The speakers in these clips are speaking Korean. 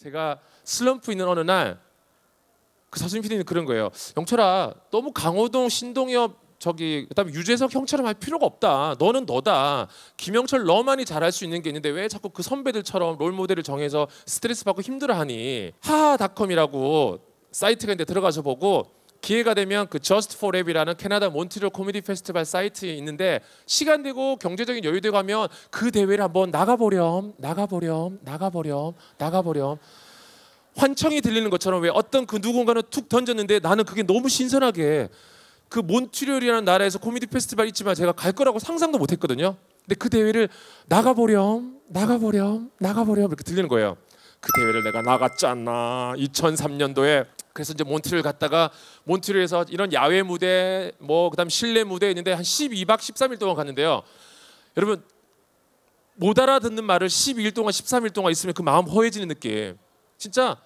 제가 슬럼프 있는 어느 날 그사순님 PD는 그런 거예요. 영철아, 너무 강호동, 신동엽 저기 그다음에 유재석 형처럼 할 필요가 없다. 너는 너다. 김영철 너만이 잘할 수 있는 게 있는데 왜 자꾸 그 선배들처럼 롤 모델을 정해서 스트레스 받고 힘들어하니? 하하닷컴이라고 사이트가 있는데 들어가서 보고 기회가 되면 그 Just for Lab이라는 캐나다 몬트리올 코미디 페스티벌 사이트에 있는데 시간 되고 경제적인 여유 되고 하면 그 대회를 한번 나가보렴 나가보렴 나가보렴 나가보렴 환청이 들리는 것처럼 왜 어떤 그 누군가는 툭 던졌는데 나는 그게 너무 신선하게 그 몬트리올이라는 나라에서 코미디 페스티벌 있지만 제가 갈 거라고 상상도 못했거든요. 근데 그 대회를 나가보렴 나가보렴 나가보렴 이렇게 들리는 거예요. 그 대회를 내가 나갔잖아. 2003년도에 그래서 이제 몬트리올 갔다가 몬트리올에서 이런 야외 무대 뭐 그다음 실내 무대 있는데 한 12박 13일 동안 갔는데요. 여러분 못 알아듣는 말을 12일 동안 13일 동안 있으면 그 마음 허해지는 느낌. 진짜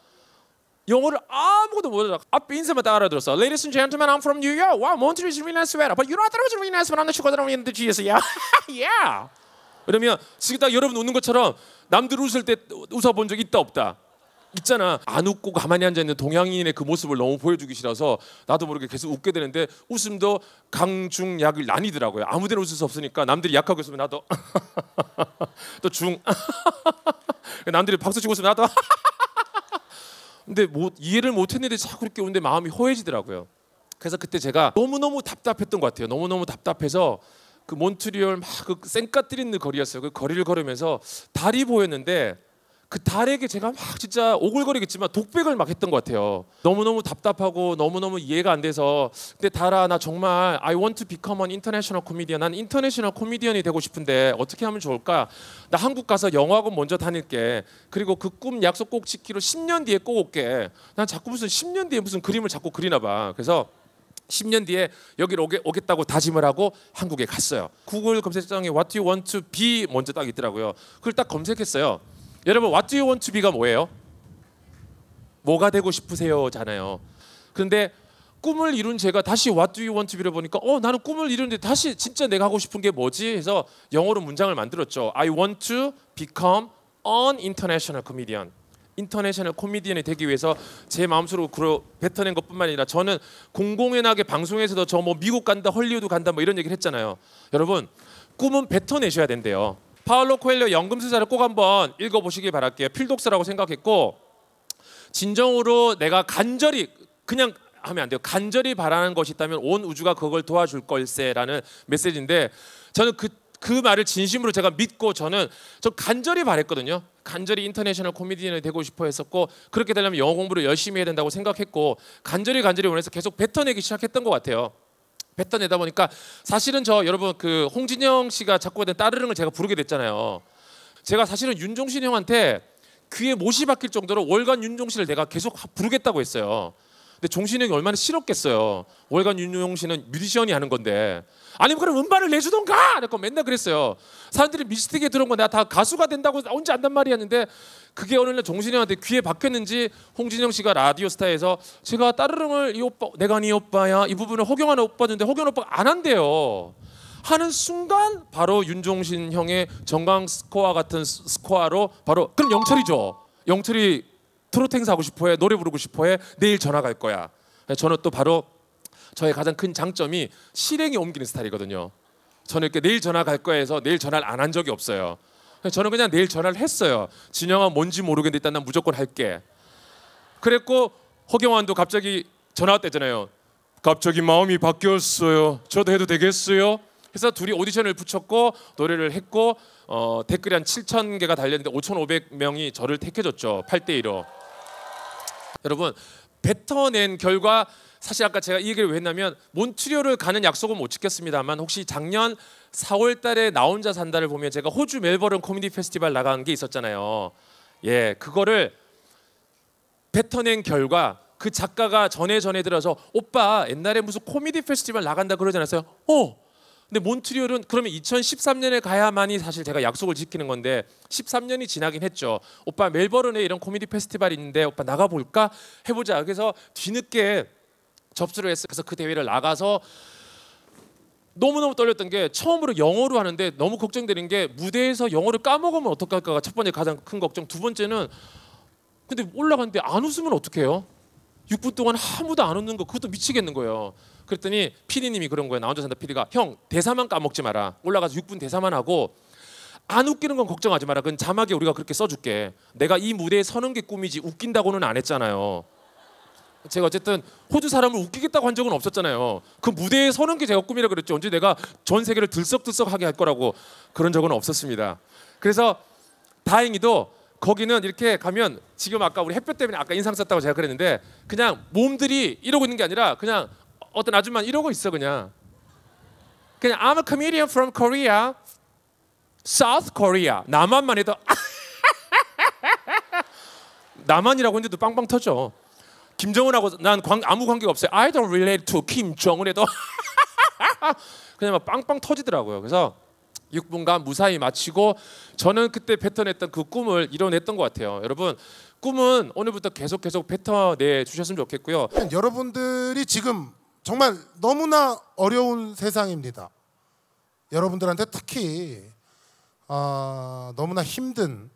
영어를 아무것도 못 알아. 앞에 인사만 딱 알아들었어. Ladies and gentlemen, I'm from New York. Wow, Montreal is really nice weather. But you know what? It's really nice, but I'm not sure what I'm in the GS. Yeah, yeah. 그러면 지금 딱 여러분 웃는 것처럼 남들 웃을 때 웃어본 적 있다 없다. 있잖아 안 웃고 가만히 앉아 있는 동양인의 그 모습을 너무 보여주기 싫어서 나도 모르게 계속 웃게 되는데 웃음도 강중약을 나뉘더라고요. 아무데나 웃을 수 없으니까 남들이 약하고 있으면 나도 또 중 남들이 박수 치고 있으면 나도 근데 뭐 이해를 못했는데 자꾸 이렇게 오는데 마음이 허해지더라고요. 그래서 그때 제가 너무 너무 답답했던 것 같아요. 너무 너무 답답해서 그 몬트리올 막그 쌩까뜨리는 그 거리였어요. 그 거리를 걸으면서 달이 보였는데 그 달에게 제가 막 진짜 오글거리겠지만 독백을 막 했던 것 같아요. 너무너무 답답하고 너무너무 이해가 안 돼서 근데 달아 나 정말 I want to become an international comedian. 난 인터내셔널 코미디언이 되고 싶은데 어떻게 하면 좋을까? 나 한국 가서 영어학원 먼저 다닐게. 그리고 그 꿈 약속 꼭지키러 10년 뒤에 꼭 올게. 난 자꾸 무슨 10년 뒤에 무슨 그림을 자꾸 그리나 봐. 그래서 10년 뒤에 여기로 오겠, 다고 다짐을 하고 한국에 갔어요. 구글 검색창에 What do you want to be 먼저 딱 있더라고요. 그걸 딱 검색했어요. 여러분 왓 a 원 o 비가 뭐예요? 뭐가 되고 싶으세요잖아요. 근데 꿈을 이룬 제가 다시 What do you want to be를 보니까 어 나는 꿈을 이루데 다시 진짜 내가 하고 싶은 게 뭐지 해서 영어로 문장을 만들었죠. I want to become an international comedian. 인터내셔널 코미디언이 되기 위해서 제 마음속으로 그러, 뱉어낸 것뿐만 아니라 저는 공공연하게 방송에서도 저 뭐 미국 간다 헐리우드 간다 뭐 이런 얘기를 했잖아요. 여러분 꿈은 뱉어내셔야 된대요. 파울로 코엘오 연금 술사를꼭 한번 읽어보시길 바랄게요. 필독서라고 생각했고 진정으로 내가 간절히 그냥 하면 안 돼요. 간절히 바라는 것이 있다면 온 우주가 그걸 도와줄 걸세라는 메시지인데 저는 그, 그 말을 진심으로 제가 믿고 저는 저 간절히 바랬거든요. 간절히 인터내셔널 코미디언이 되고 싶어 했었고 그렇게 되려면 영어 공부를 열심히 해야 된다고 생각했고 간절히 간절히 원해서 계속 뱉어내기 시작했던 것 같아요. 뱉어 내다 보니까 사실은 저 여러분 그 홍진영 씨가 작곡에 대 따르릉을 제가 부르게 됐잖아요. 제가 사실은 윤종신 형한테 귀에 못이 박힐 정도로 월간 윤종신을 내가 계속 부르겠다고 했어요. 근데 종신형이 얼마나 싫었겠어요. 월간 윤용 씨는 뮤지션이 하는 건데 아니면 그럼 음반을 내주던가! 라고 맨날 그랬어요. 사람들이 미스틱에 들어온 거 내가 다 가수가 된다고 언제 안단 말이었는데 그게 어느 날 종신형한테 귀에 박혔는지 홍진영 씨가 라디오스타에서 제가 따르릉을 이 오빠 내가 네 오빠야 이 부분을 허경는 오빠인데 허경환 오빠가 안 한대요. 하는 순간 바로 윤종신 형의 정강 스코어 같은 스코어로 바로 그럼 영철이죠. 영철이 트로트 행사하고 싶어해 노래 부르고 싶어해 내일 전화 갈 거야 네, 저는 또 바로 저의 가장 큰 장점이 실행에 옮기는 스타일이거든요 저는 이렇게 내일 전화 갈 거야 해서 내일 전화를 안 한 적이 없어요 네, 저는 그냥 내일 전화를 했어요 진영아 뭔지 모르겠는데 일단 난 무조건 할게 그랬고 허경환도 갑자기 전화 왔대잖아요 갑자기 마음이 바뀌었어요 저도 해도 되겠어요? 그래서 둘이 오디션을 붙였고 노래를 했고 어, 댓글이 한 7천 개가 달렸는데 5,500명이 저를 택해줬죠. 8대 1로. 여러분 뱉어낸 결과 사실 아까 제가 이 얘기를 왜 했냐면 몬트리올을 가는 약속은 못 지켰습니다만 혹시 작년 4월 달에 나 혼자 산다를 보면 제가 호주 멜버른 코미디 페스티벌 나간 게 있었잖아요. 예, 그거를 뱉어낸 결과 그 작가가 전에 전에 들어서 오빠 옛날에 무슨 코미디 페스티벌 나간다 그러지 않았어요? 어, 근데 몬트리올은 그러면 2013년에 가야만이 사실 제가 약속을 지키는 건데 13년이 지나긴 했죠. 오빠 멜버른에 이런 코미디 페스티벌 있는데 오빠 나가 볼까? 해보자. 그래서 뒤늦게 접수를 했어 그래서 그 대회를 나가서 너무너무 떨렸던 게 처음으로 영어로 하는데 너무 걱정되는 게 무대에서 영어를 까먹으면 어떡할까가 첫 번째 가장 큰 걱정. 두 번째는 근데 올라갔는데 안 웃으면 어떡해요? 6분 동안 아무도 안 웃는 거 그것도 미치겠는 거예요. 그랬더니 피디님이 그런 거예요. 나 혼자 산다 피디가 형 대사만 까먹지 마라. 올라가서 6분 대사만 하고 안 웃기는 건 걱정하지 마라. 그건 자막에 우리가 그렇게 써줄게. 내가 이 무대에 서는 게 꿈이지 웃긴다고는 안 했잖아요. 제가 어쨌든 호주 사람을 웃기겠다고 한 적은 없었잖아요. 그 무대에 서는 게 제가 꿈이라 그랬죠. 언제 내가 전 세계를 들썩들썩하게 할 거라고 그런 적은 없었습니다. 그래서 다행히도 거기는 이렇게 가면 지금 아까 우리 햇볕 때문에 아까 인상 썼다고 제가 그랬는데 그냥 몸들이 이러고 있는 게 아니라 그냥 어떤 아줌마 는 이러고 있어 그냥 그냥 I'm a comedian from Korea, South Korea 남한만 해도 나만이라고 했는데도 빵빵 터져 김정은하고 난 관, 아무 관계가 없어요 I don't relate to 김정은해도 그냥 막 빵빵 터지더라고요 그래서 6분간 무사히 마치고 저는 그때 패턴했던 그 꿈을 이뤄냈던 것 같아요. 여러분 꿈은 오늘부터 계속 계속 패턴 내 주셨으면 좋겠고요. 여러분들이 지금 정말 너무나 어려운 세상입니다. 여러분들한테 특히 어, 너무나 힘든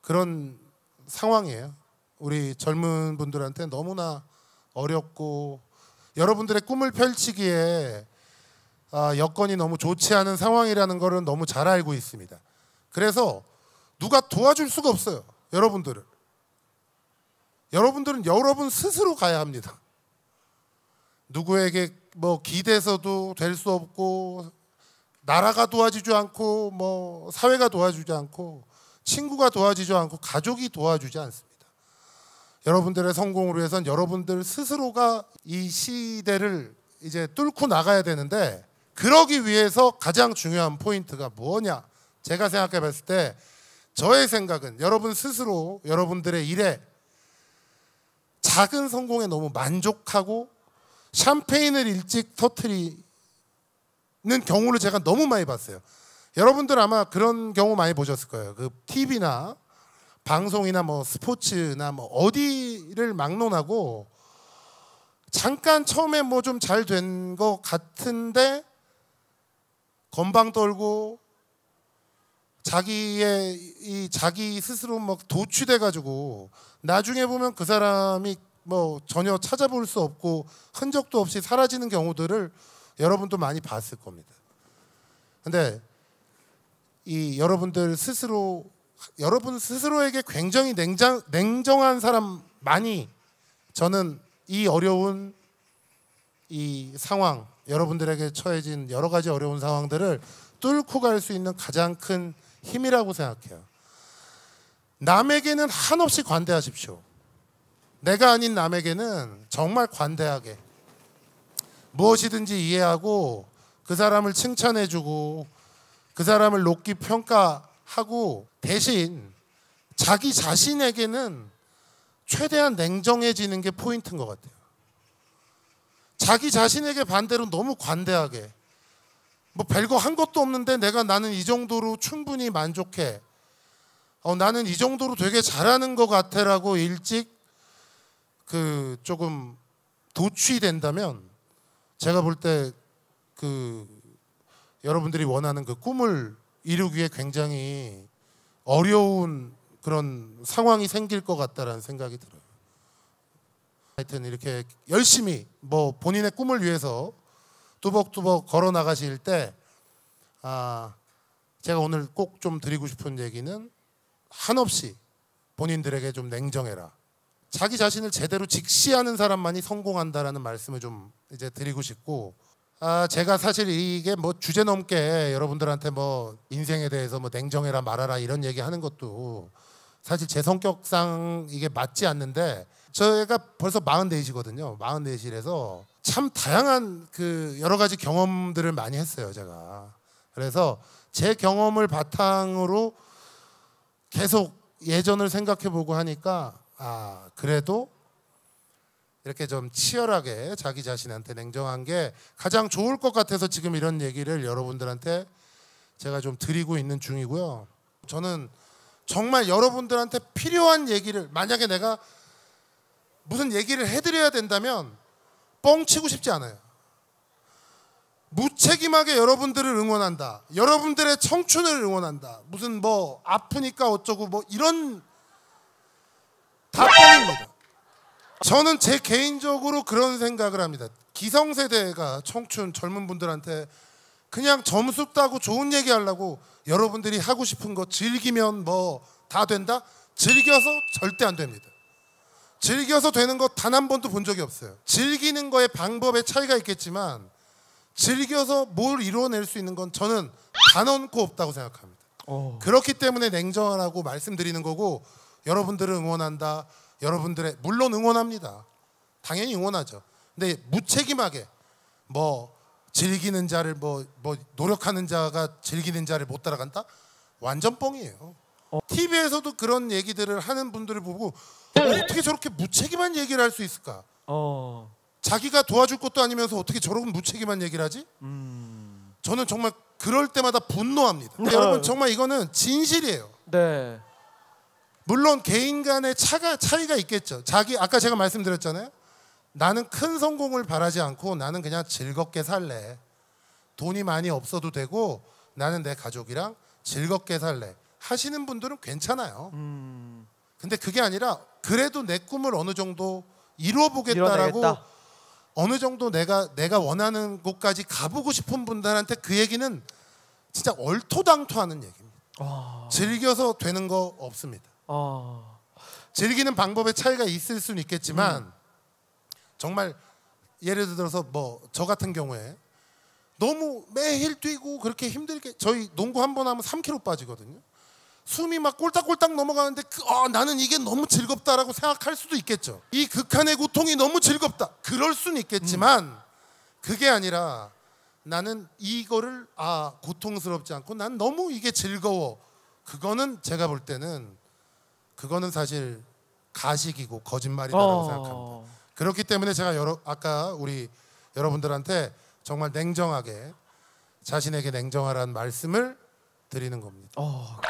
그런 상황이에요. 우리 젊은 분들한테 너무나 어렵고 여러분들의 꿈을 펼치기에 아, 여건이 너무 좋지 않은 상황이라는 것을 너무 잘 알고 있습니다. 그래서 누가 도와줄 수가 없어요. 여러분들을. 여러분들은 여러분 스스로 가야 합니다. 누구에게 뭐 기대서도 될 수 없고 나라가 도와주지 않고 뭐 사회가 도와주지 않고 친구가 도와주지 않고 가족이 도와주지 않습니다. 여러분들의 성공을 위해선 여러분들 스스로가 이 시대를 이제 뚫고 나가야 되는데 그러기 위해서 가장 중요한 포인트가 뭐냐? 제가 생각해 봤을 때 저의 생각은 여러분 스스로 여러분들의 일에 작은 성공에 너무 만족하고 샴페인을 일찍 터트리는 경우를 제가 너무 많이 봤어요. 여러분들 아마 그런 경우 많이 보셨을 거예요. 그 TV나 방송이나 뭐 스포츠나 뭐 어디를 막론하고 잠깐 처음에 뭐 좀 잘 된 것 같은데 건방 떨고 자기의 이 자기 스스로 막 도취돼 가지고 나중에 보면 그 사람이 뭐 전혀 찾아볼 수 없고 흔적도 없이 사라지는 경우들을 여러분도 많이 봤을 겁니다. 근데 이 여러분들 스스로 여러분 스스로에게 굉장히 냉정, 냉정한 사람 많이 저는 이 어려운 이 상황 여러분들에게 처해진 여러 가지 어려운 상황들을 뚫고 갈 수 있는 가장 큰 힘이라고 생각해요. 남에게는 한없이 관대하십시오. 내가 아닌 남에게는 정말 관대하게 무엇이든지 이해하고 그 사람을 칭찬해주고 그 사람을 높게 평가하고 대신 자기 자신에게는 최대한 냉정해지는 게 포인트인 것 같아요. 자기 자신에게 반대로 너무 관대하게 뭐 별거 한 것도 없는데 내가 나는 이 정도로 충분히 만족해. 어, 나는 이 정도로 되게 잘하는 것 같아라고 일찍 그 조금 도취된다면 제가 볼 때 그 여러분들이 원하는 그 꿈을 이루기에 굉장히 어려운 그런 상황이 생길 것 같다라는 생각이 들어요. 하여튼 이렇게 열심히 뭐 본인의 꿈을 위해서 뚜벅뚜벅 걸어 나가실 때 아, 제가 오늘 꼭 좀 드리고 싶은 얘기는 한없이 본인들에게 좀 냉정해라. 자기 자신을 제대로 직시하는 사람만이 성공한다라는 말씀을 좀 이제 드리고 싶고 아, 제가 사실 이게 뭐 주제 넘게 여러분들한테 뭐 인생에 대해서 뭐 냉정해라 말아라 이런 얘기 하는 것도 사실 제 성격상 이게 맞지 않는데 저희가 벌써 44시거든요. 4 4시래서참 다양한 그 여러 가지 경험들을 많이 했어요, 제가. 그래서 제 경험을 바탕으로 계속 예전을 생각해 보고 하니까 아, 그래도 이렇게 좀 치열하게 자기 자신한테 냉정한 게 가장 좋을 것 같아서 지금 이런 얘기를 여러분들한테 제가 좀 드리고 있는 중이고요. 저는 정말 여러분들한테 필요한 얘기를 만약에 내가 무슨 얘기를 해드려야 된다면 뻥치고 싶지 않아요. 무책임하게 여러분들을 응원한다. 여러분들의 청춘을 응원한다. 무슨 뭐 아프니까 어쩌고 뭐 이런 답변입니다. 저는 제 개인적으로 그런 생각을 합니다. 기성세대가 청춘 젊은 분들한테 그냥 점수 따고 좋은 얘기 하려고 여러분들이 하고 싶은 거 즐기면 뭐 다 된다? 즐겨서 절대 안 됩니다. 즐겨서 되는 거 단 한 번도 본 적이 없어요. 즐기는 거의 방법에 차이가 있겠지만 즐겨서 뭘이뤄낼수 있는 건 저는 단언코 없다고 생각합니다. 오. 어. 그렇기 때문에 냉정하라고 말씀드리는 거고 여러분들을 응원한다. 여러분들의 물론 응원합니다. 당연히 응원하죠. 근데 무책임하게 뭐 즐기는 자를 뭐, 뭐 노력하는 자가 즐기는 자를 못 따라간다? 완전 뻥이에요. 어. TV에서도 그런 얘기들을 하는 분들을 보고 어떻게 저렇게 무책임한 얘기를 할 수 있을까? 어. 자기가 도와줄 것도 아니면서 어떻게 저런 무책임한 얘기를 하지? 음. 저는 정말 그럴 때마다 분노합니다. 네. 여러분 정말 이거는 진실이에요. 네. 물론 개인 간의 차가 차이가 있겠죠. 자기 아까 제가 말씀드렸잖아요. 나는 큰 성공을 바라지 않고 나는 그냥 즐겁게 살래. 돈이 많이 없어도 되고 나는 내 가족이랑 즐겁게 살래. 하시는 분들은 괜찮아요. 음. 근데 그게 아니라 그래도 내 꿈을 어느 정도 이루어 보겠다라고 어느 정도 내가 내가 원하는 곳까지 가보고 싶은 분들한테 그 얘기는 진짜 얼토당토하는 얘기입니다. 어... 즐겨서 되는 거 없습니다. 어... 즐기는 방법의 차이가 있을 수는 있겠지만 음. 정말 예를 들어서 뭐 저 같은 경우에 너무 매일 뛰고 그렇게 힘들게 저희 농구 한 번 하면 3kg 빠지거든요. 숨이 막 꼴딱꼴딱 넘어가는데 그, 어, 나는 이게 너무 즐겁다라고 생각할 수도 있겠죠. 이 극한의 고통이 너무 즐겁다. 그럴 수는 있겠지만 음. 그게 아니라 나는 이거를 아 고통스럽지 않고 난 너무 이게 즐거워. 그거는 제가 볼 때는 그거는 사실 가식이고 거짓말이라고 다 어. 생각합니다. 그렇기 때문에 제가 여러, 아까 우리 여러분들한테 정말 냉정하게 자신에게 냉정하라는 말씀을 드리는 겁니다. 어...